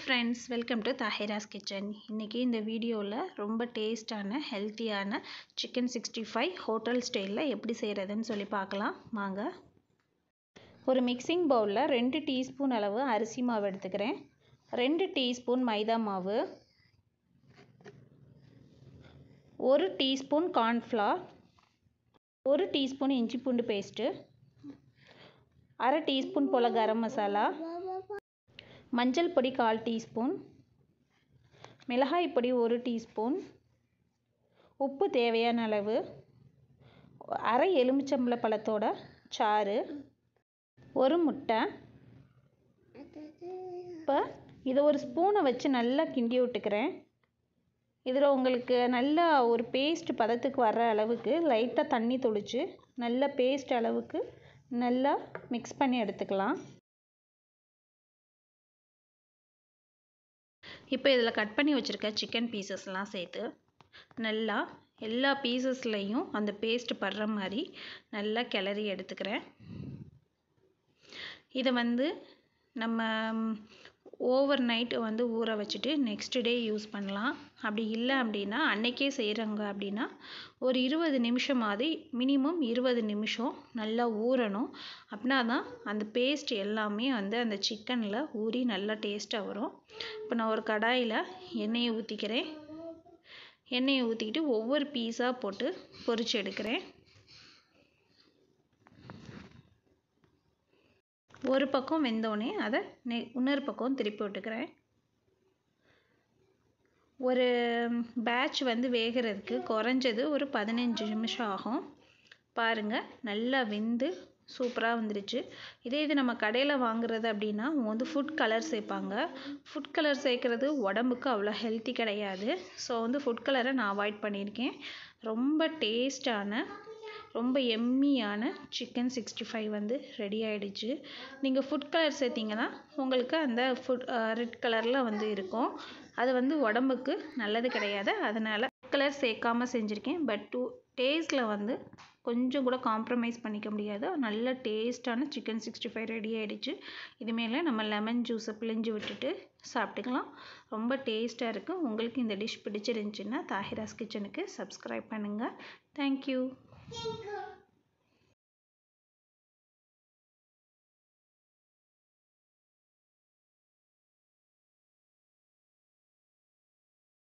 friends welcome to Tahira's kitchen இன்றைக்கி இந்த வீடியோவில் ரொம்ப டேஸ்டான ஹெல்த்தியான சிக்கன் சிக்ஸ்டி ஃபைவ் ஹோட்டல் ஸ்டைலில் எப்படி செய்கிறதுன்னு சொல்லி பார்க்கலாம் வாங்க ஒரு மிக்சிங் பவுலில் ரெண்டு டீஸ்பூன் அளவு அரிசி மாவு எடுத்துக்கிறேன் ரெண்டு டீஸ்பூன் மைதா மாவு ஒரு டீஸ்பூன் கார்ன்ஃப்ளார் ஒரு டீஸ்பூன் இஞ்சி பூண்டு பேஸ்ட்டு அரை டீஸ்பூன் போல் கரம் மசாலா மஞ்சள் பொடி கால் டீஸ்பூன் மிளகாய் பொடி ஒரு டீஸ்பூன் உப்பு தேவையான அளவு அரை எலுமிச்சம்பளை பழத்தோட சாறு ஒரு முட்டை இப்போ இதை ஒரு ஸ்பூனை வச்சு நல்லா கிண்டி விட்டுக்கிறேன் இதில் உங்களுக்கு நல்லா ஒரு பேஸ்ட் பதத்துக்கு வர்ற அளவுக்கு லைட்டாக தண்ணி தொளித்து நல்ல பேஸ்ட் அளவுக்கு நல்லா மிக்ஸ் பண்ணி எடுத்துக்கலாம் இப்போ இதில் கட் பண்ணி வச்சுருக்க சிக்கன் பீசஸ்லாம் சேர்த்து நல்லா எல்லா பீசஸ்லையும் அந்த பேஸ்ட் படுற மாதிரி நல்லா கிளறி எடுத்துக்கிறேன் இதை வந்து நம்ம ஓவர் நைட்டு வந்து ஊற வச்சுட்டு நெக்ஸ்ட் டே யூஸ் பண்ணலாம் அப்படி இல்லை அப்படின்னா அன்னைக்கே செய்கிறாங்க அப்படின்னா ஒரு இருபது நிமிஷம் மாதிரி மினிமம் இருபது நிமிஷம் நல்லா ஊறணும் அப்படின்னா தான் அந்த பேஸ்ட் எல்லாமே வந்து அந்த சிக்கனில் ஊறி நல்லா டேஸ்ட்டாக வரும் இப்போ நான் ஒரு கடாயில் எண்ணெயை ஊற்றிக்கிறேன் எண்ணெயை ஊற்றிக்கிட்டு ஒவ்வொரு பீஸாக போட்டு பொறிச்சு எடுக்கிறேன் ஒரு பக்கம் வெந்தோடனே அதை நெ இன்னொரு பக்கம் திருப்பி விட்டுக்கிறேன் ஒரு பேட்ச் வந்து வேகிறதுக்கு குறைஞ்சது ஒரு பதினஞ்சு நிமிஷம் ஆகும் பாருங்கள் நல்லா வெந்து சூப்பராக வந்துருச்சு இதே இது நம்ம கடையில் வாங்குறது அப்படின்னா அவங்க வந்து ஃபுட் கலர் சேர்ப்பாங்க ஃபுட் கலர் சேர்க்குறது உடம்புக்கு அவ்வளோ ஹெல்த்தி கிடையாது ஸோ வந்து ஃபுட் கலரை நான் அவாய்ட் பண்ணியிருக்கேன் ரொம்ப டேஸ்ட்டான ரொம்ப எம்மியான சிக்கன் சிக்ஸ்டி ஃபைவ் வந்து ரெடி ஆகிடுச்சு நீங்கள் ஃபுட் கலர் சேர்த்திங்கன்னா உங்களுக்கு அந்த ஃபுட் ரெட் கலரில் வந்து இருக்கும் அது வந்து உடம்புக்கு நல்லது கிடையாது அதனால் கலர் சேர்க்காமல் செஞ்சுருக்கேன் பட் டூ டேஸ்டில் வந்து கொஞ்சம் கூட காம்ப்ரமைஸ் பண்ணிக்க முடியாது நல்ல டேஸ்ட்டான சிக்கன் சிக்ஸ்டி ஃபைவ் ரெடி ஆகிடுச்சு இதுமேல் நம்ம லெமன் ஜூஸை பிழிஞ்சு விட்டுட்டு சாப்பிட்டுக்கலாம் ரொம்ப டேஸ்ட்டாக இருக்குது உங்களுக்கு இந்த டிஷ் பிடிச்சிருந்துச்சின்னா தாஹிராஸ் கிச்சனுக்கு சப்ஸ்கிரைப் பண்ணுங்கள் தேங்க்யூ